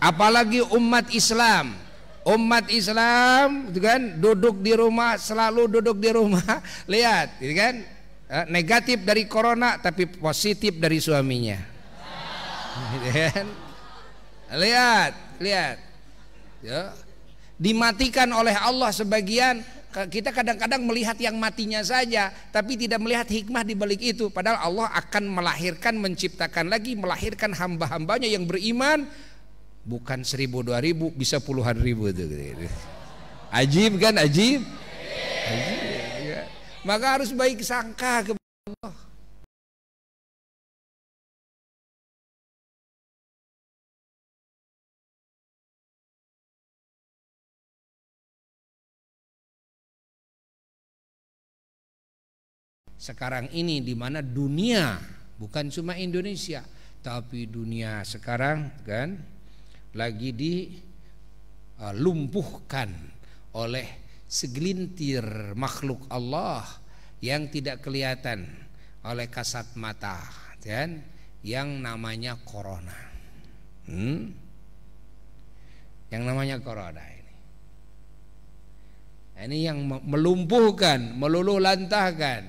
apalagi umat Islam umat Islam gitu kan duduk di rumah selalu duduk di rumah lihat gitu kan eh, negatif dari corona tapi positif dari suaminya gitu kan lihat lihat ya dimatikan oleh Allah sebagian kita kadang-kadang melihat yang matinya saja tapi tidak melihat hikmah di balik itu padahal Allah akan melahirkan menciptakan lagi melahirkan hamba-hambanya yang beriman bukan seribu dua ribu bisa puluhan ribu ajaib ajib kan ajib, ya. maka harus baik sangka kepada sekarang ini di mana dunia bukan cuma Indonesia tapi dunia sekarang kan lagi dilumpuhkan uh, oleh segelintir makhluk Allah yang tidak kelihatan oleh kasat mata dan yang namanya corona hmm? yang namanya corona ini nah, ini yang melumpuhkan meluluh lantahkan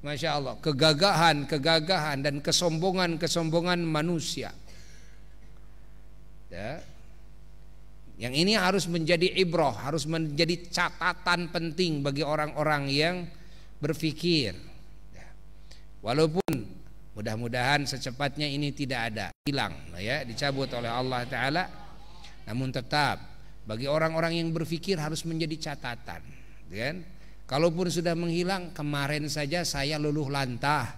Masya Allah kegagahan kegagahan dan kesombongan kesombongan manusia Ya. Yang ini harus menjadi ibroh, harus menjadi catatan penting bagi orang-orang yang berpikir. Ya. Walaupun mudah-mudahan secepatnya ini tidak ada hilang, ya dicabut oleh Allah Taala. Namun tetap bagi orang-orang yang berpikir harus menjadi catatan, kan? Kalaupun sudah menghilang, kemarin saja saya luluh lantah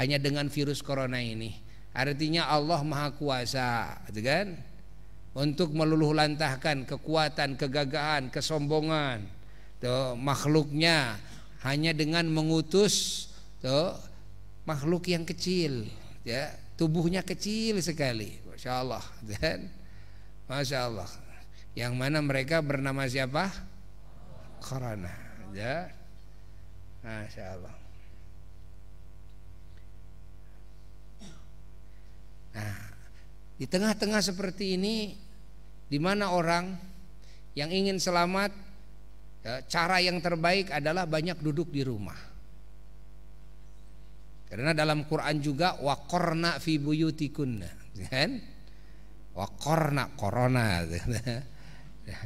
hanya dengan virus corona ini. Artinya Allah Maha Kuasa, gitu kan? untuk meluluh lantahkan kekuatan, kegagahan, kesombongan tuh, makhluknya hanya dengan mengutus tuh, makhluk yang kecil ya tubuhnya kecil sekali Masya Allah dan Masya Allah yang mana mereka bernama siapa? karena ya Masya Allah Nah, di tengah-tengah seperti ini di mana orang yang ingin selamat ya, cara yang terbaik adalah banyak duduk di rumah. Karena dalam Quran juga wakorna fi buyutikunna, ya kan? Wakorna corona. Gitu.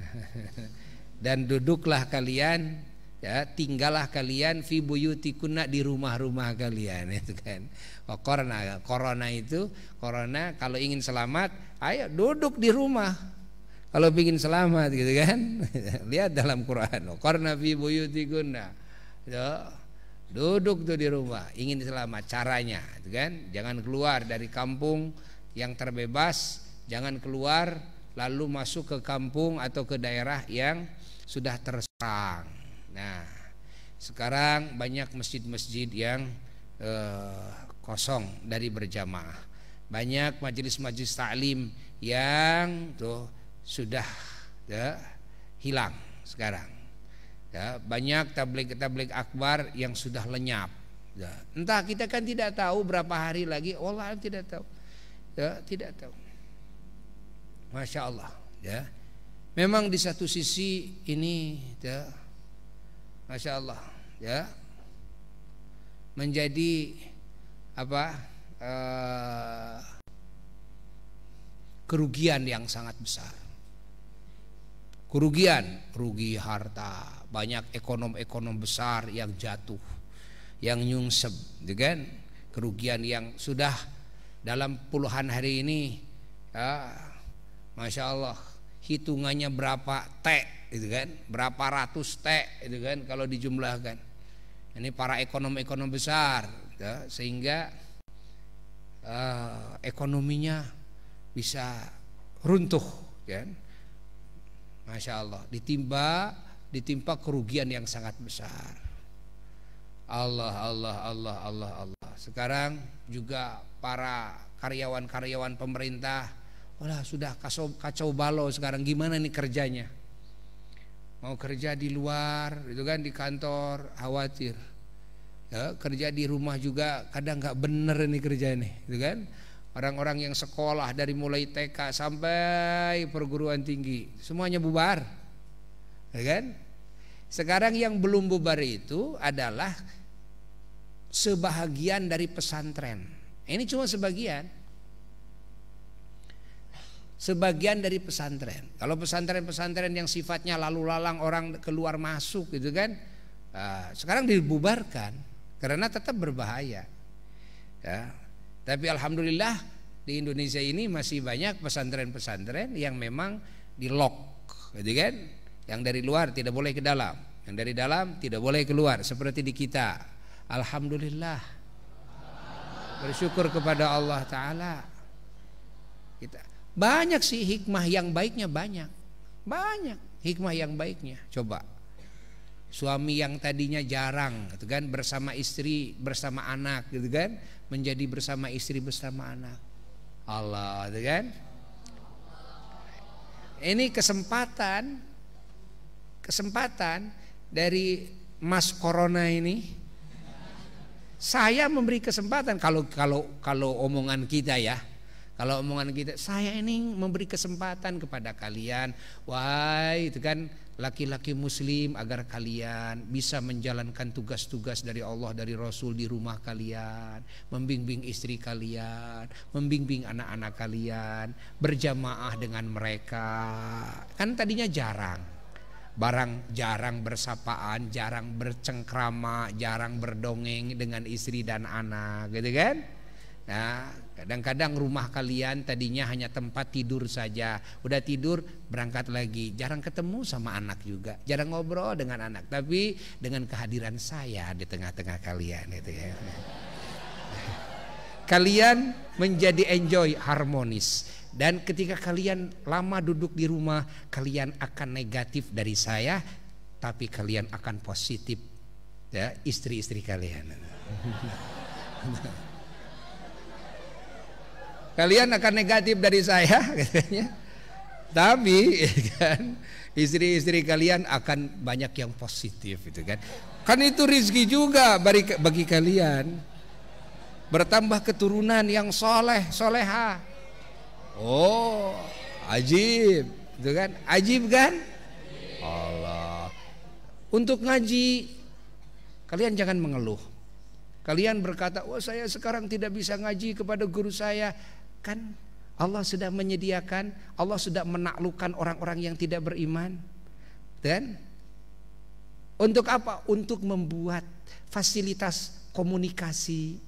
Dan duduklah kalian ya tinggallah kalian fi buyutikunna di rumah-rumah kalian itu kan Wakorna corona corona itu corona kalau ingin selamat ayo duduk di rumah kalau ingin selamat gitu kan. Lihat dalam Quran, karena fi guna Duduk tuh di rumah, ingin selamat caranya, gitu kan? Jangan keluar dari kampung yang terbebas, jangan keluar lalu masuk ke kampung atau ke daerah yang sudah terserang. Nah, sekarang banyak masjid-masjid yang eh, kosong dari berjamaah. Banyak majelis-majelis taklim yang tuh sudah ya, hilang sekarang. Ya, banyak tablik-tablik akbar yang sudah lenyap. Ya, entah kita kan tidak tahu berapa hari lagi, Allah oh, tidak tahu. Ya, tidak tahu. Masya Allah. Ya. Memang di satu sisi ini, ya, masya Allah, ya, menjadi apa uh, kerugian yang sangat besar kerugian, rugi harta. Banyak ekonom-ekonom besar yang jatuh, yang nyungsep, dengan gitu Kerugian yang sudah dalam puluhan hari ini, ya, masya Allah, hitungannya berapa T, itu kan? Berapa ratus T, itu kan? Kalau dijumlahkan, ini para ekonom-ekonom besar, ya, sehingga uh, ekonominya bisa runtuh, kan? Ya Masya Allah ditimpa ditimpa kerugian yang sangat besar Allah Allah Allah Allah Allah sekarang juga para karyawan-karyawan pemerintah Wah sudah kacau, kacau balau sekarang gimana nih kerjanya mau kerja di luar itu kan di kantor khawatir ya, kerja di rumah juga kadang nggak bener ini kerja ini gitu kan Orang-orang yang sekolah dari mulai TK sampai perguruan tinggi semuanya bubar. Ya kan? Sekarang yang belum bubar itu adalah sebahagian dari pesantren. Ini cuma sebagian. Sebagian dari pesantren. Kalau pesantren-pesantren yang sifatnya lalu lalang orang keluar masuk gitu kan, ah, sekarang dibubarkan karena tetap berbahaya. Ya, tapi alhamdulillah di Indonesia ini masih banyak pesantren-pesantren yang memang di lock, gitu kan? Yang dari luar tidak boleh ke dalam, yang dari dalam tidak boleh keluar seperti di kita. Alhamdulillah. Bersyukur kepada Allah taala. Kita banyak sih hikmah yang baiknya banyak. Banyak hikmah yang baiknya. Coba Suami yang tadinya jarang gitu kan bersama istri, bersama anak gitu kan, menjadi bersama istri bersama anak. Allah gitu kan. Ini kesempatan kesempatan dari Mas Corona ini saya memberi kesempatan kalau kalau kalau omongan kita ya kalau omongan kita, saya ini memberi kesempatan kepada kalian, wah itu kan laki-laki muslim agar kalian bisa menjalankan tugas-tugas dari Allah dari Rasul di rumah kalian, membimbing istri kalian, membimbing anak-anak kalian, berjamaah dengan mereka. Kan tadinya jarang barang jarang bersapaan, jarang bercengkrama, jarang berdongeng dengan istri dan anak, gitu kan? Nah, Kadang-kadang rumah kalian tadinya hanya tempat tidur saja, udah tidur berangkat lagi. Jarang ketemu sama anak juga, jarang ngobrol dengan anak. Tapi dengan kehadiran saya di tengah-tengah kalian itu ya. Kalian menjadi enjoy harmonis dan ketika kalian lama duduk di rumah, kalian akan negatif dari saya, tapi kalian akan positif ya istri-istri kalian. kalian akan negatif dari saya katanya. Tapi kan istri-istri kalian akan banyak yang positif itu kan. Kan itu rizki juga bagi, bagi kalian. Bertambah keturunan yang soleh, soleha. Oh, ajib, itu kan? Ajib kan? Allah. Untuk ngaji, kalian jangan mengeluh. Kalian berkata, "Wah, oh, saya sekarang tidak bisa ngaji kepada guru saya." menyediakan, Allah sudah menyediakan, Allah sudah menaklukkan orang-orang yang tidak beriman. Dan untuk apa? Untuk membuat fasilitas komunikasi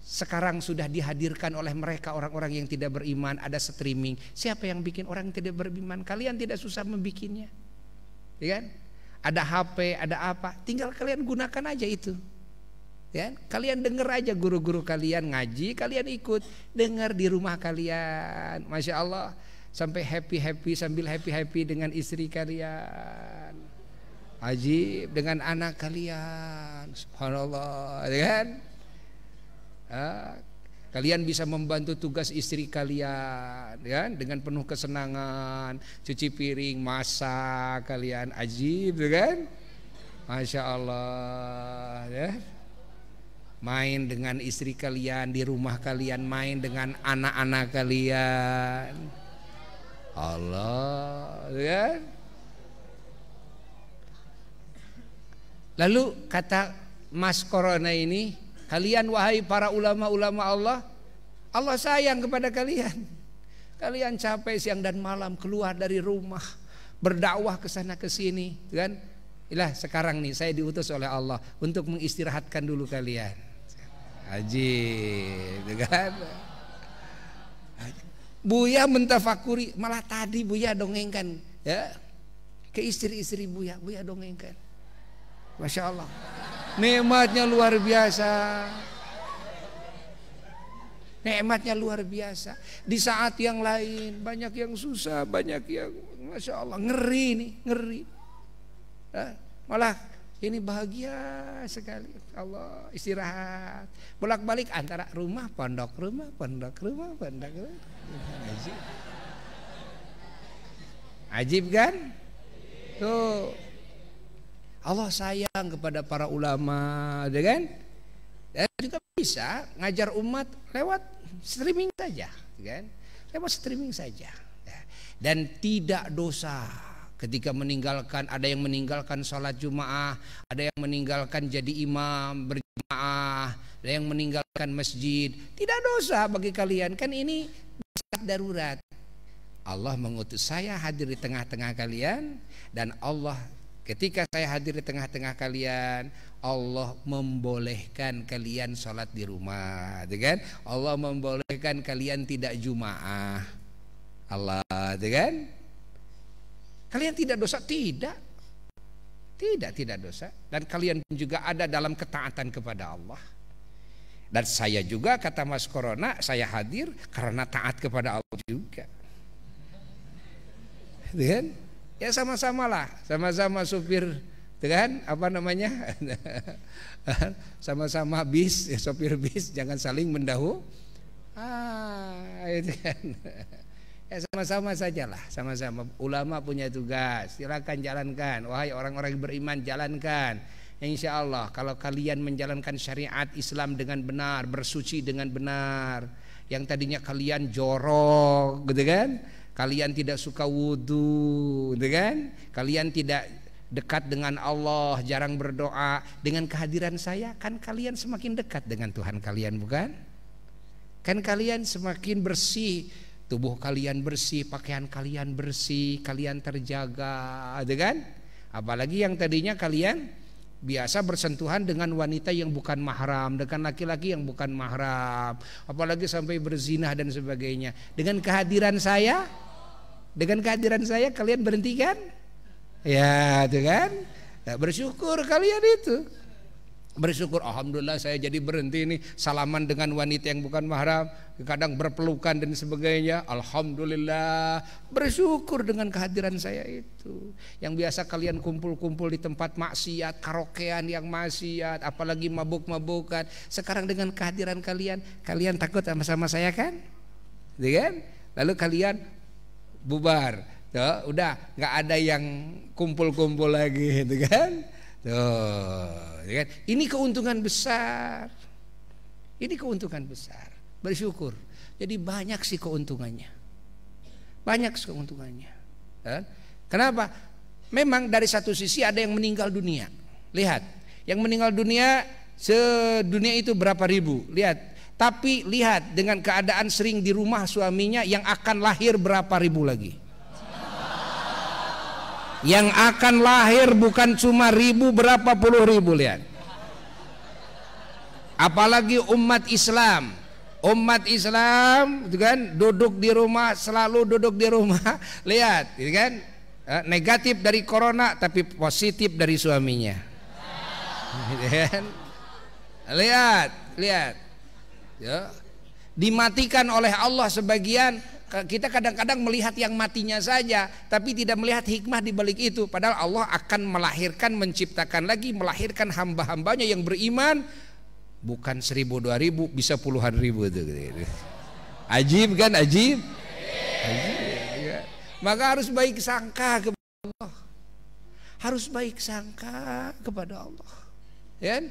sekarang sudah dihadirkan oleh mereka orang-orang yang tidak beriman ada streaming siapa yang bikin orang yang tidak beriman kalian tidak susah membikinnya ya kan ada HP ada apa tinggal kalian gunakan aja itu Ya, kalian dengar aja guru-guru kalian ngaji, kalian ikut, dengar di rumah kalian. Masya Allah, sampai happy-happy sambil happy-happy dengan istri kalian. Ajib dengan anak kalian. Subhanallah, ya kan? Ya, Kalian bisa membantu tugas istri kalian ya, kan? dengan penuh kesenangan, cuci piring, masak kalian ajib ya kan? Masya Allah ya main dengan istri kalian di rumah kalian main dengan anak-anak kalian Allah ya lalu kata mas corona ini kalian wahai para ulama-ulama Allah Allah sayang kepada kalian kalian capek siang dan malam keluar dari rumah berdakwah ke sana ke sini kan Ilah sekarang nih saya diutus oleh Allah untuk mengistirahatkan dulu kalian haji gitu kan Buya mentafakuri malah tadi Buya dongengkan ya ke istri-istri Buya Buya dongengkan Masya Allah nikmatnya luar biasa nikmatnya luar biasa di saat yang lain banyak yang susah banyak yang Masya Allah ngeri nih ngeri malah ini bahagia sekali. Allah istirahat. Bolak-balik antara rumah pondok, rumah pondok, rumah pondok. Rumah. Ajib. Ajib kan? Tuh. Allah sayang kepada para ulama, ya kan? Dan juga bisa ngajar umat lewat streaming saja, ya kan? Lewat streaming saja. Ya. Dan tidak dosa ketika meninggalkan ada yang meninggalkan sholat jumaah ada yang meninggalkan jadi imam berjamaah ada yang meninggalkan masjid tidak dosa bagi kalian kan ini saat darurat Allah mengutus saya hadir di tengah-tengah kalian dan Allah ketika saya hadir di tengah-tengah kalian Allah membolehkan kalian sholat di rumah ya kan Allah membolehkan kalian tidak jumaah Allah ya kan Kalian tidak dosa? Tidak. Tidak, tidak dosa. Dan kalian juga ada dalam ketaatan kepada Allah. Dan saya juga kata Mas Corona, saya hadir karena taat kepada Allah juga. dengan gitu Ya sama-sama lah, sama-sama supir dengan gitu apa namanya sama-sama bis ya, sopir bis jangan saling mendahu ah itu kan Ya sama-sama sajalah, sama-sama. Ulama punya tugas, silakan jalankan. Wahai orang-orang beriman, jalankan. Insya Allah kalau kalian menjalankan syariat Islam dengan benar, bersuci dengan benar, yang tadinya kalian jorok, gitu kan? Kalian tidak suka wudhu, gitu kan? Kalian tidak dekat dengan Allah, jarang berdoa. Dengan kehadiran saya kan kalian semakin dekat dengan Tuhan kalian, bukan? Kan kalian semakin bersih, tubuh kalian bersih, pakaian kalian bersih, kalian terjaga, gitu kan? Apalagi yang tadinya kalian biasa bersentuhan dengan wanita yang bukan mahram, dengan laki-laki yang bukan mahram, apalagi sampai berzinah dan sebagainya. Dengan kehadiran saya, dengan kehadiran saya kalian berhentikan? Ya, itu kan? Nah, bersyukur kalian itu bersyukur alhamdulillah saya jadi berhenti ini salaman dengan wanita yang bukan mahram kadang berpelukan dan sebagainya alhamdulillah bersyukur dengan kehadiran saya itu yang biasa kalian kumpul-kumpul di tempat maksiat karaokean yang maksiat apalagi mabuk-mabukan sekarang dengan kehadiran kalian kalian takut sama-sama saya kan gitu kan? lalu kalian bubar Tuh, udah nggak ada yang kumpul-kumpul lagi gitu kan Tuh, ya kan? Ini keuntungan besar. Ini keuntungan besar. Bersyukur. Jadi banyak sih keuntungannya. Banyak sih keuntungannya. Ya kan? Kenapa? Memang dari satu sisi ada yang meninggal dunia. Lihat, yang meninggal dunia sedunia itu berapa ribu. Lihat, tapi lihat dengan keadaan sering di rumah suaminya yang akan lahir berapa ribu lagi yang akan lahir bukan cuma ribu berapa puluh ribu lihat apalagi umat Islam umat Islam gitu kan duduk di rumah selalu duduk di rumah lihat gitu kan eh, negatif dari corona tapi positif dari suaminya gitu kan. lihat lihat ya dimatikan oleh Allah sebagian kita kadang-kadang melihat yang matinya saja tapi tidak melihat hikmah di balik itu padahal Allah akan melahirkan menciptakan lagi melahirkan hamba-hambanya yang beriman bukan seribu dua ribu bisa puluhan ribu itu ajib kan ajib, ya. maka harus baik sangka kepada Allah harus baik sangka kepada Allah ya kan?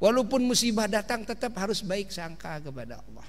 walaupun musibah datang tetap harus baik sangka kepada Allah